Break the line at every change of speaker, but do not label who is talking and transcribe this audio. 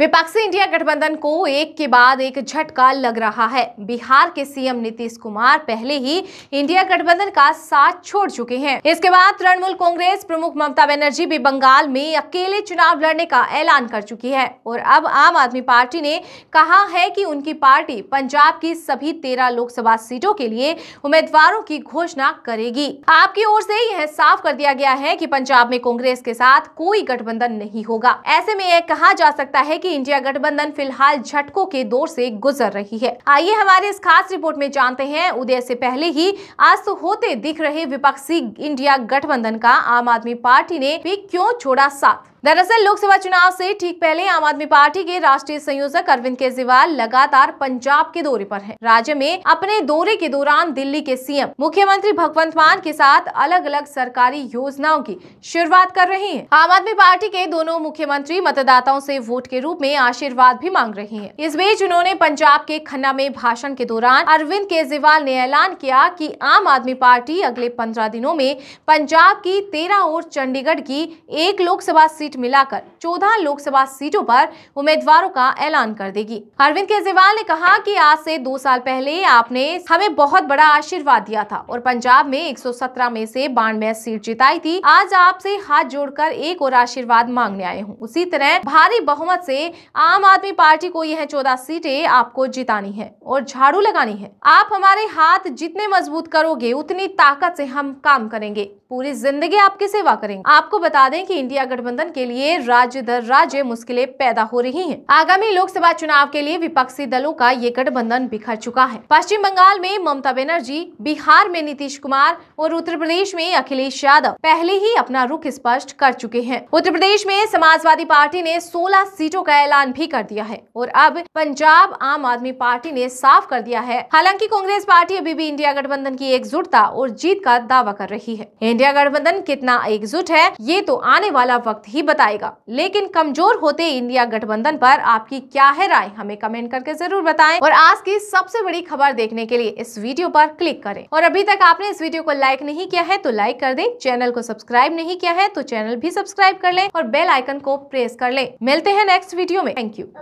विपक्षी इंडिया गठबंधन को एक के बाद एक झटका लग रहा है बिहार के सीएम नीतीश कुमार पहले ही इंडिया गठबंधन का साथ छोड़ चुके हैं इसके बाद तृणमूल कांग्रेस प्रमुख ममता बनर्जी भी बंगाल में अकेले चुनाव लड़ने का ऐलान कर चुकी है और अब आम आदमी पार्टी ने कहा है कि उनकी पार्टी पंजाब की सभी तेरह लोकसभा सीटों के लिए उम्मीदवारों की घोषणा करेगी आपकी ओर से यह साफ कर दिया गया है की पंजाब में कांग्रेस के साथ कोई गठबंधन नहीं होगा ऐसे में यह कहा जा सकता है कि इंडिया गठबंधन फिलहाल झटकों के दौर से गुजर रही है आइए हमारे इस खास रिपोर्ट में जानते हैं उदय से पहले ही आज तो होते दिख रहे विपक्षी इंडिया गठबंधन का आम आदमी पार्टी ने भी क्यों छोड़ा साथ दरअसल लोकसभा चुनाव से ठीक पहले आम आदमी पार्टी के राष्ट्रीय संयोजक अरविंद केजरीवाल लगातार पंजाब के दौरे पर हैं। राज्य में अपने दौरे के दौरान दिल्ली के सीएम मुख्यमंत्री भगवंत मान के साथ अलग अलग सरकारी योजनाओं की शुरुआत कर रहे हैं आम आदमी पार्टी के दोनों मुख्यमंत्री मतदाताओं से वोट के रूप रूप में आशीर्वाद भी मांग रही है इस बीच उन्होंने पंजाब के खन्ना में भाषण के दौरान अरविंद केजरीवाल ने ऐलान किया की कि आम आदमी पार्टी अगले पंद्रह दिनों में पंजाब की तेरह और चंडीगढ़ की एक लोकसभा सीट मिलाकर चौदह लोकसभा सीटों पर उम्मीदवारों का ऐलान कर देगी अरविंद केजरीवाल ने कहा की आज ऐसी दो साल पहले आपने हमें बहुत बड़ा आशीर्वाद दिया था और पंजाब में एक में से बानवे सीट जिताई थी आज आपसे हाथ जोड़कर एक और आशीर्वाद मांगने आए हूँ उसी तरह भारी बहुमत से आम आदमी पार्टी को यह चौदह सीटें आपको जितानी है और झाड़ू लगानी है आप हमारे हाथ जितने मजबूत करोगे उतनी ताकत से हम काम करेंगे पूरी जिंदगी आपकी सेवा करेंगे आपको बता दें कि इंडिया गठबंधन के लिए राज्य दर राज्य मुश्किलें पैदा हो रही हैं। आगामी लोकसभा चुनाव के लिए विपक्षी दलों का ये गठबंधन बिखर चुका है पश्चिम बंगाल में ममता बनर्जी बिहार में नीतीश कुमार और उत्तर प्रदेश में अखिलेश यादव पहले ही अपना रुख स्पष्ट कर चुके हैं उत्तर प्रदेश में समाजवादी पार्टी ने सोलह सीटों का का ऐलान भी कर दिया है और अब पंजाब आम आदमी पार्टी ने साफ कर दिया है हालांकि कांग्रेस पार्टी अभी भी इंडिया गठबंधन की एकजुटता और जीत का दावा कर रही है इंडिया गठबंधन कितना एकजुट है ये तो आने वाला वक्त ही बताएगा लेकिन कमजोर होते इंडिया गठबंधन पर आपकी क्या है राय हमें कमेंट करके जरूर बताएं और आज की सबसे बड़ी खबर देखने के लिए इस वीडियो पर क्लिक करें और अभी तक आपने इस वीडियो को लाइक नहीं किया है तो लाइक कर दें चैनल को सब्सक्राइब नहीं किया है तो चैनल भी सब्सक्राइब कर लें और बेल आइकन को प्रेस कर लें मिलते हैं नेक्स्ट वीडियो में थैंक यू